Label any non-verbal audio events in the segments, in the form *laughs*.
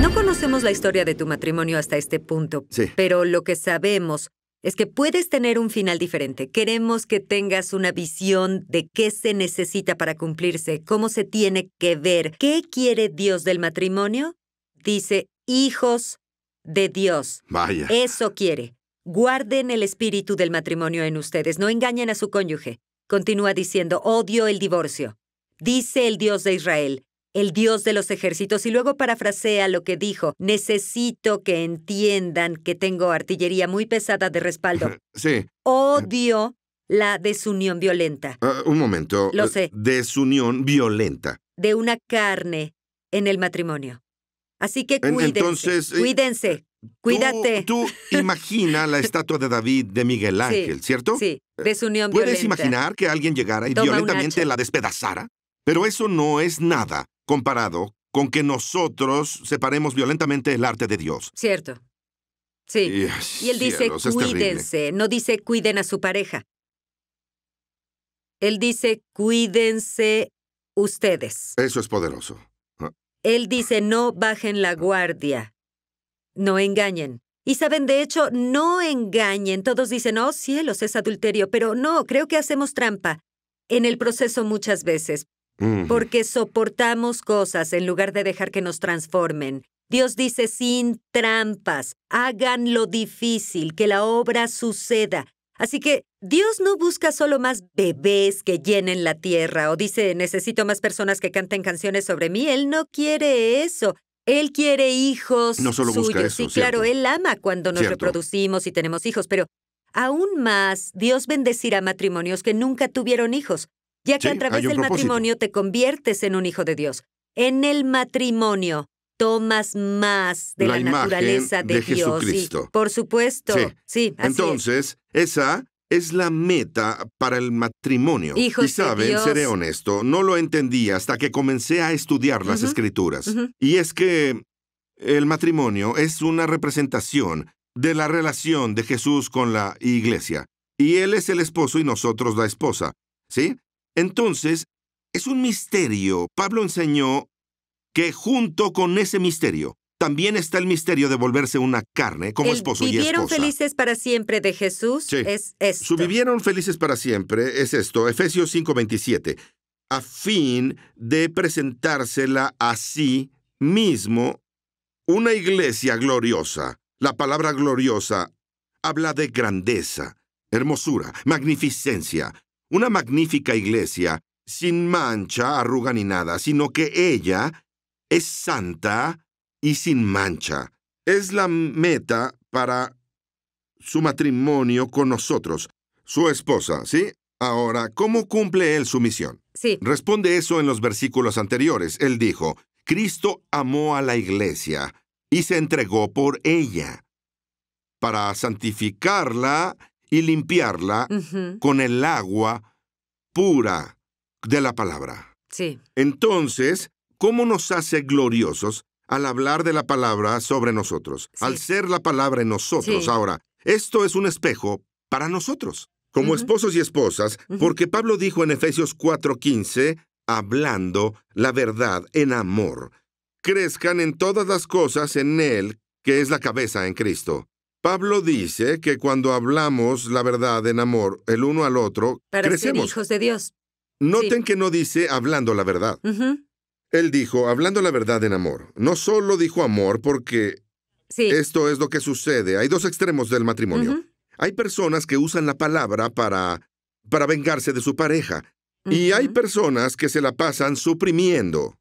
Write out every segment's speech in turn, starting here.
No conocemos la historia de tu matrimonio hasta este punto, pero lo que sabemos es que puedes tener un final diferente. Queremos que tengas una visión de qué se necesita para cumplirse, cómo se tiene que ver, qué quiere Dios del matrimonio. Dice, hijos de Dios. Vaya. Eso quiere. Guarden el espíritu del matrimonio en ustedes, no engañen a su cónyuge. Continúa diciendo, odio el divorcio dice el Dios de Israel, el Dios de los ejércitos, y luego parafrasea lo que dijo, necesito que entiendan que tengo artillería muy pesada de respaldo. *laughs* Sí. Odio la desunión violenta. Ah, un momento. Lo sé. Desunión violenta. De una carne en el matrimonio. Así que cuídense. Entonces, cuídense. Eh, cuídate. Tú, imagina la *laughs* estatua de David de Miguel Ángel, ¿cierto? Sí, desunión violenta. ¿Puedes imaginar que alguien llegara y violentamente la despedazara? Pero eso no es nada comparado con que nosotros separemos violentamente el arte de Dios. Cierto. Sí. Y, él dice, cuídense, no dice cuiden a su pareja. Él dice, cuídense ustedes. Eso es poderoso. Ah. Él dice, no bajen la guardia, no engañen. Y saben, de hecho, no engañen. Todos dicen, oh cielos, es adulterio, pero no, creo que hacemos trampa en el proceso muchas veces, porque soportamos cosas en lugar de dejar que nos transformen. Dios dice sin trampas, hagan lo difícil, que la obra suceda. Así que Dios no busca solo más bebés que llenen la tierra o dice necesito más personas que canten canciones sobre mí. Él no quiere eso. Él quiere hijos no solo suyos. Busca eso, claro, Él ama cuando nos reproducimos y tenemos hijos, pero aún más, Dios bendecirá matrimonios que nunca tuvieron hijos, ya que a través del matrimonio te conviertes en un hijo de Dios. En el matrimonio tomas más de la, naturaleza de, de Jesucristo. por supuesto. Sí. Entonces, esa es la meta para el matrimonio. y saben, seré honesto, no lo entendí hasta que comencé a estudiar las escrituras. Y es que el matrimonio es una representación de la relación de Jesús con la iglesia. Y Él es el esposo y nosotros la esposa. ¿Sí? Entonces, es un misterio. Pablo enseñó que junto con ese misterio también está el misterio de volverse una carne como esposo y esposa. ¿Vivieron felices para siempre de Jesús? Sí. Es esto. Su vivieron felices para siempre es esto, Efesios 5:27, a fin de presentársela a sí mismo una iglesia gloriosa. La palabra gloriosa habla de grandeza, hermosura, magnificencia, una magnífica iglesia, sin mancha, arruga ni nada, sino que ella es santa y sin mancha. Es la meta para su matrimonio con nosotros, su esposa, ¿sí? Ahora, ¿cómo cumple él su misión? Sí. Responde eso en los versículos anteriores. Él dijo, Cristo amó a la iglesia y se entregó por ella para santificarla y limpiarla con el agua pura de la palabra. Sí. Entonces, ¿cómo nos hace gloriosos al hablar de la palabra sobre nosotros? Al ser la palabra en nosotros. Ahora, esto es un espejo para nosotros, como esposos y esposas, porque Pablo dijo en Efesios 4:15, hablando la verdad en amor, crezcan en todas las cosas en Él, que es la cabeza en Cristo. Pablo dice que cuando hablamos la verdad en amor el uno al otro, Para crecemos. Ser hijos de Dios. Noten que no dice hablando la verdad. Él dijo hablando la verdad en amor. No solo dijo amor porque esto es lo que sucede. Hay dos extremos del matrimonio. Hay personas que usan la palabra para, para vengarse de su pareja. Y hay personas que se la pasan suprimiendo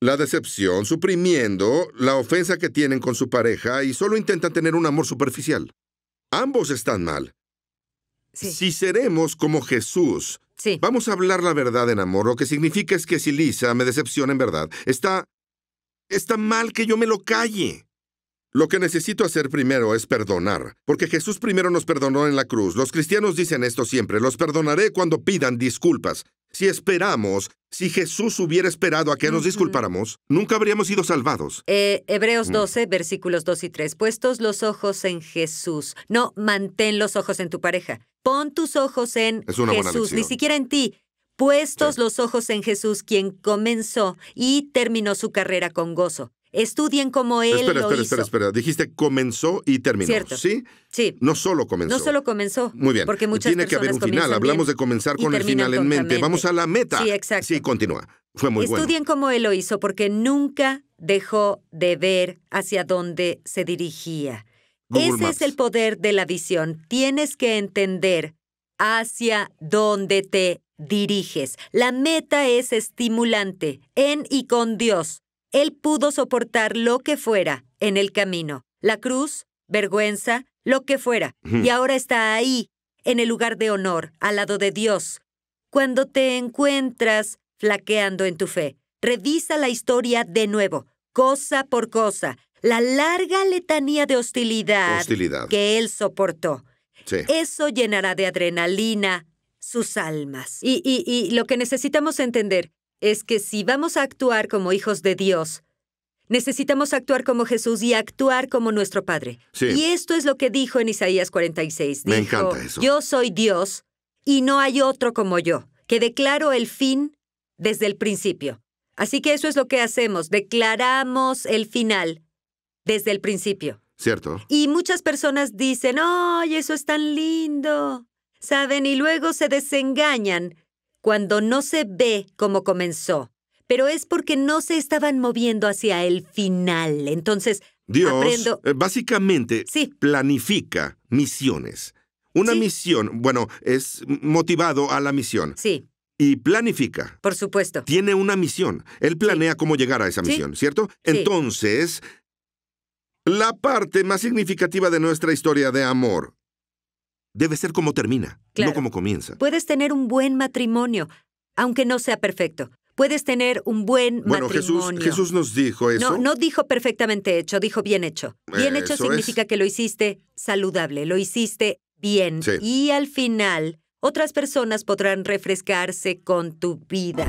la decepción, suprimiendo la ofensa que tienen con su pareja y solo intentan tener un amor superficial. Ambos están mal. Si seremos como Jesús, vamos a hablar la verdad en amor. Lo que significa es que si Lisa me decepciona en verdad, está... está mal que yo me lo calle. Lo que necesito hacer primero es perdonar, porque Jesús primero nos perdonó en la cruz. Los cristianos dicen esto siempre, los perdonaré cuando pidan disculpas. Si esperamos, si Jesús hubiera esperado a que nos disculpáramos, nunca habríamos sido salvados. Eh, Hebreos 12, mm. versículos 2 y 3. Puestos los ojos en Jesús. No, mantén los ojos en tu pareja. Pon tus ojos en Jesús, ni siquiera en ti. Puestos los ojos en Jesús, quien comenzó y terminó su carrera con gozo. Estudien como él lo hizo. Espera, espera, Dijiste comenzó y terminó. ¿Sí? Sí. No solo comenzó. No solo comenzó. Muy bien. Porque muchas Tiene que haber un final. Hablamos de comenzar con el final en mente. Vamos a la meta. Sí, exacto. Sí, continúa. Fue muy bueno. Estudien como él lo hizo porque nunca dejó de ver hacia dónde se dirigía. Ese es el poder de la visión. Tienes que entender hacia dónde te diriges. La meta es estimulante, en y con Dios. Él pudo soportar lo que fuera en el camino, la cruz, vergüenza, lo que fuera, y ahora está ahí, en el lugar de honor, al lado de Dios. Cuando te encuentras flaqueando en tu fe, revisa la historia de nuevo, cosa por cosa, la larga letanía de hostilidad, que él soportó. Eso llenará de adrenalina sus almas. y lo que necesitamos entender es que si vamos a actuar como hijos de Dios, necesitamos actuar como Jesús y actuar como nuestro Padre. Y esto es lo que dijo en Isaías 46. Me encanta eso. Yo soy Dios y no hay otro como yo, que declaro el fin desde el principio. Así que eso es lo que hacemos, declaramos el final desde el principio. Cierto. Y muchas personas dicen, ¡ay, eso es tan lindo! ¿Saben? Y luego se desengañan cuando no se ve cómo comenzó, pero es porque no se estaban moviendo hacia el final. Entonces, Dios eh, básicamente planifica misiones. Una misión, bueno, es motivado a la misión. Sí. Y planifica. Por supuesto. Tiene una misión. Él planea cómo llegar a esa misión, ¿cierto? Entonces, la parte más significativa de nuestra historia de amor Debe ser como termina, no como comienza. Puedes tener un buen matrimonio, aunque no sea perfecto. Puedes tener un buen matrimonio. Bueno, Jesús, nos dijo eso. No, no dijo perfectamente hecho, dijo bien hecho. Bien hecho significa que lo hiciste saludable, lo hiciste bien. Y al final, otras personas podrán refrescarse con tu vida.